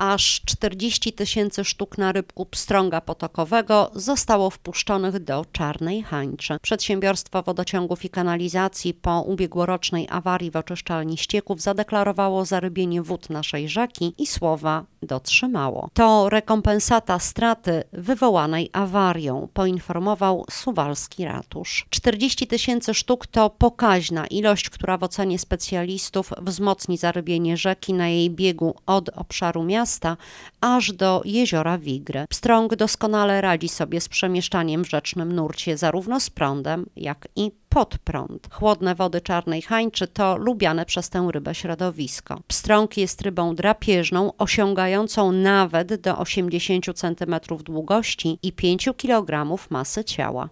aż 40 tysięcy sztuk na rybku pstrąga potokowego zostało wpuszczonych do Czarnej Hańczy. Przedsiębiorstwo Wodociągów i Kanalizacji po ubiegłorocznej awarii w oczyszczalni ścieków zadeklarowało zarybienie wód naszej rzeki i słowa dotrzymało. To rekompensata straty wywołanej awarią, poinformował suwalski ratusz. 40 tysięcy sztuk to pokaźna ilość, która w ocenie specjalistów wzmocni zarybienie rzeki na jej biegu od obszaru miasta aż do jeziora Wigry. Pstrąg doskonale radzi sobie z przemieszczaniem w rzecznym nurcie zarówno z prądem, jak i pod prąd. Chłodne wody czarnej hańczy to lubiane przez tę rybę środowisko. Pstrąg jest rybą drapieżną, osiągającą nawet do 80 cm długości i 5 kg masy ciała.